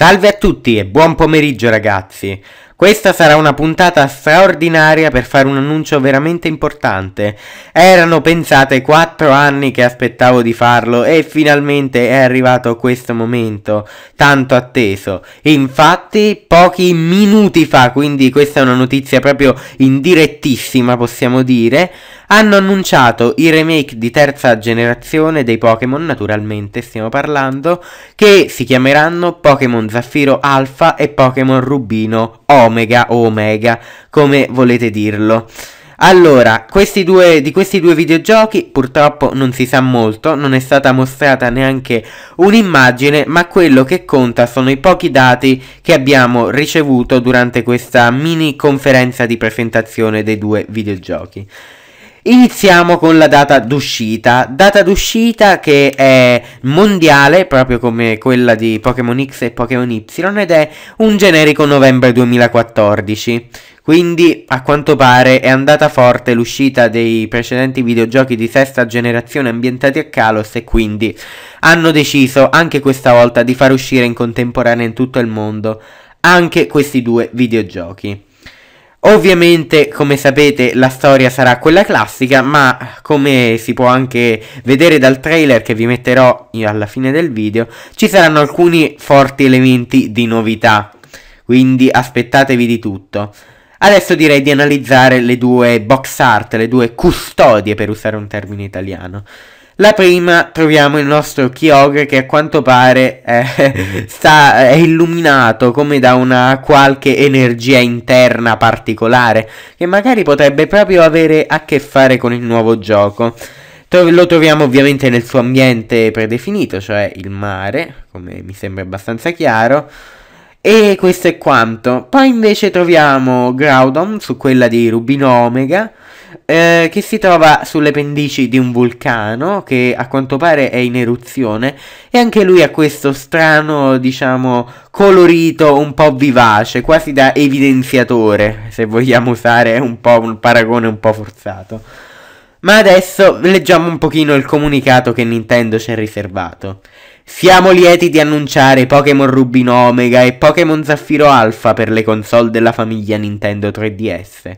Salve a tutti e buon pomeriggio ragazzi! Questa sarà una puntata straordinaria per fare un annuncio veramente importante. Erano pensate 4 anni che aspettavo di farlo e finalmente è arrivato questo momento tanto atteso. Infatti pochi minuti fa, quindi questa è una notizia proprio indirettissima possiamo dire, hanno annunciato i remake di terza generazione dei Pokémon, naturalmente stiamo parlando, che si chiameranno Pokémon Zaffiro Alpha e Pokémon Rubino Oro. Omega o Omega, come volete dirlo. Allora, questi due, di questi due videogiochi purtroppo non si sa molto, non è stata mostrata neanche un'immagine, ma quello che conta sono i pochi dati che abbiamo ricevuto durante questa mini conferenza di presentazione dei due videogiochi. Iniziamo con la data d'uscita, data d'uscita che è mondiale proprio come quella di Pokémon X e Pokémon Y ed è un generico novembre 2014. Quindi a quanto pare è andata forte l'uscita dei precedenti videogiochi di sesta generazione ambientati a Kalos e quindi hanno deciso anche questa volta di far uscire in contemporanea in tutto il mondo anche questi due videogiochi. Ovviamente, come sapete, la storia sarà quella classica, ma come si può anche vedere dal trailer che vi metterò alla fine del video, ci saranno alcuni forti elementi di novità, quindi aspettatevi di tutto. Adesso direi di analizzare le due box art, le due custodie per usare un termine italiano. La prima troviamo il nostro Kyogre che a quanto pare eh, sta, è illuminato come da una qualche energia interna particolare che magari potrebbe proprio avere a che fare con il nuovo gioco. Tro- lo troviamo ovviamente nel suo ambiente predefinito, cioè il mare, come mi sembra abbastanza chiaro. E questo è quanto. Poi invece troviamo Groudon su quella di Rubino Omega eh, che si trova sulle pendici di un vulcano che a quanto pare è in eruzione e anche lui ha questo strano, diciamo, colorito un po' vivace, quasi da evidenziatore, se vogliamo usare un po' un paragone un po' forzato. Ma adesso leggiamo un pochino il comunicato che Nintendo ci ha riservato. Siamo lieti di annunciare Pokémon Rubino Omega e Pokémon Zaffiro Alpha per le console della famiglia Nintendo 3DS.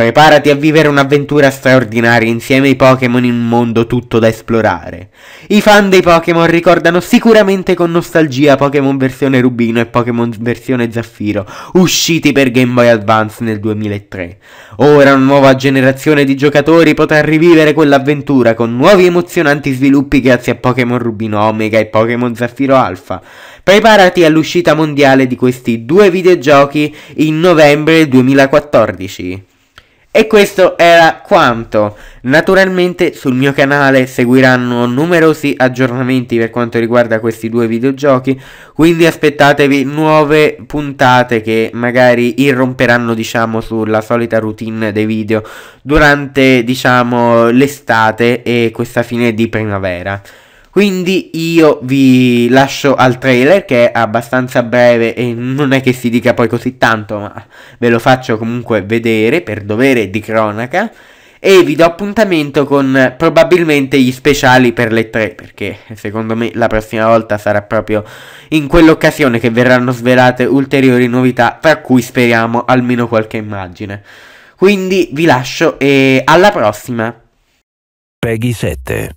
Preparati a vivere un'avventura straordinaria insieme ai Pokémon in un mondo tutto da esplorare. I fan dei Pokémon ricordano sicuramente con nostalgia Pokémon versione Rubino e Pokémon versione Zaffiro, usciti per Game Boy Advance nel 2003. Ora una nuova generazione di giocatori potrà rivivere quell'avventura con nuovi emozionanti sviluppi grazie a Pokémon Rubino Omega e Pokémon Zaffiro Alpha. Preparati all'uscita mondiale di questi due videogiochi in novembre 2014. E questo era quanto. Naturalmente sul mio canale seguiranno numerosi aggiornamenti per quanto riguarda questi due videogiochi, quindi aspettatevi nuove puntate che magari irromperanno diciamo sulla solita routine dei video durante diciamo l'estate e questa fine di primavera. Quindi io vi lascio al trailer che è abbastanza breve e non è che si dica poi così tanto, ma ve lo faccio comunque vedere per dovere di cronaca. E vi do appuntamento con probabilmente gli speciali per le tre, perché secondo me la prossima volta sarà proprio in quell'occasione che verranno svelate ulteriori novità, fra cui speriamo almeno qualche immagine. Quindi vi lascio e alla prossima. Peggy 7